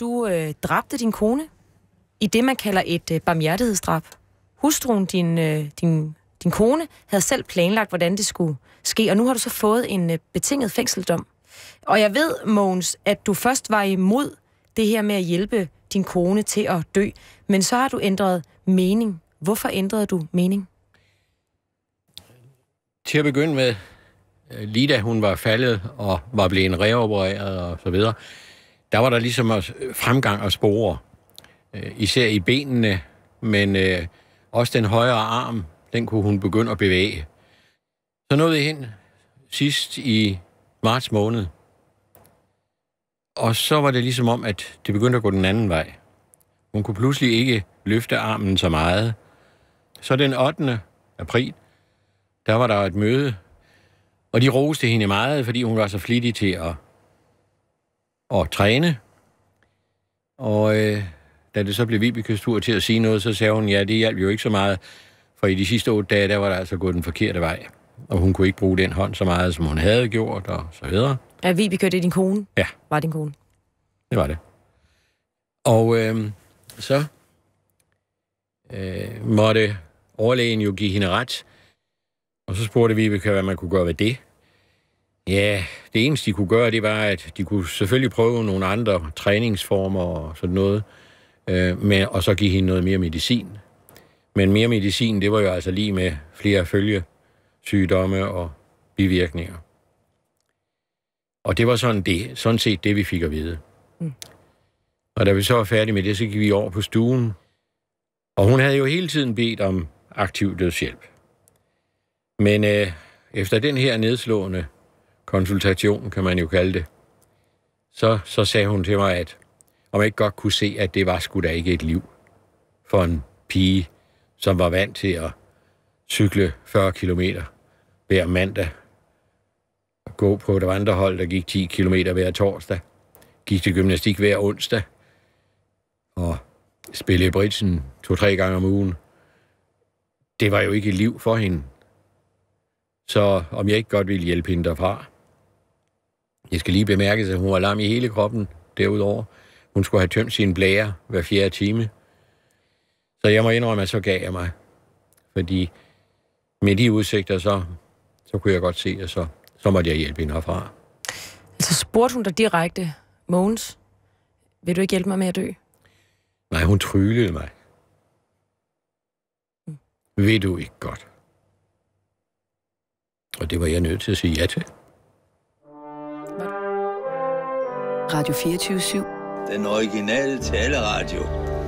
Du øh, dræbte din kone i det, man kalder et øh, barmhjertighedsdrab. Hustruen, din, øh, din, din kone, havde selv planlagt, hvordan det skulle ske, og nu har du så fået en øh, betinget fængseldom. Og jeg ved, Mogens, at du først var imod det her med at hjælpe din kone til at dø, men så har du ændret mening. Hvorfor ændrede du mening? Til at begynde med, øh, lige da hun var faldet og var blevet reopereret og så videre, der var der ligesom øh, fremgang og spore. Øh, især i benene, men øh, også den højre arm, den kunne hun begynde at bevæge. Så nåede jeg hen sidst i marts måned. Og så var det ligesom om, at det begyndte at gå den anden vej. Hun kunne pludselig ikke løfte armen så meget. Så den 8. april, der var der et møde, og de roste hende meget, fordi hun var så flittig til at og træne. Og øh, da det så blev Vibekes tur til at sige noget, så sagde hun, ja, det hjalp jo ikke så meget, for i de sidste otte dage, der var der altså gået den forkerte vej. Og hun kunne ikke bruge den hånd så meget, som hun havde gjort, og så videre. Ja, Vibeke, det er din kone? Ja. Var din kone? Det var det. Og øh, så øh, måtte overlægen jo give hende ret, og så spurgte Vibeke, hvad man kunne gøre ved det. Ja, det eneste, de kunne gøre, det var, at de kunne selvfølgelig prøve nogle andre træningsformer og sådan noget, øh, med, og så give hende noget mere medicin. Men mere medicin, det var jo altså lige med flere følge, sygdomme og bivirkninger. Og det var sådan, det, sådan set det, vi fik at vide. Mm. Og da vi så var færdige med det, så gik vi over på stuen. Og hun havde jo hele tiden bedt om aktiv dødshjælp. Men øh, efter den her nedslående konsultation, kan man jo kalde det, så, så sagde hun til mig, at om jeg ikke godt kunne se, at det var sgu da ikke et liv for en pige, som var vant til at cykle 40 km hver mandag, og gå på et vandrehold, der gik 10 km hver torsdag, gik til gymnastik hver onsdag, og spille britsen to-tre gange om ugen. Det var jo ikke et liv for hende. Så om jeg ikke godt ville hjælpe hende derfra, det skal lige bemærkes, at hun var lam i hele kroppen derudover. Hun skulle have tømt sine blære hver fjerde time. Så jeg må indrømme, at så gav jeg mig. Fordi med de udsigter, så, så kunne jeg godt se, at så, så måtte jeg hjælpe hende herfra. Så spurgte hun dig direkte, Mogens, vil du ikke hjælpe mig med at dø? Nej, hun tryllede mig. Mm. Ved du ikke godt? Og det var jeg nødt til at sige ja til. Radio 24 /7. Den originale taleradio.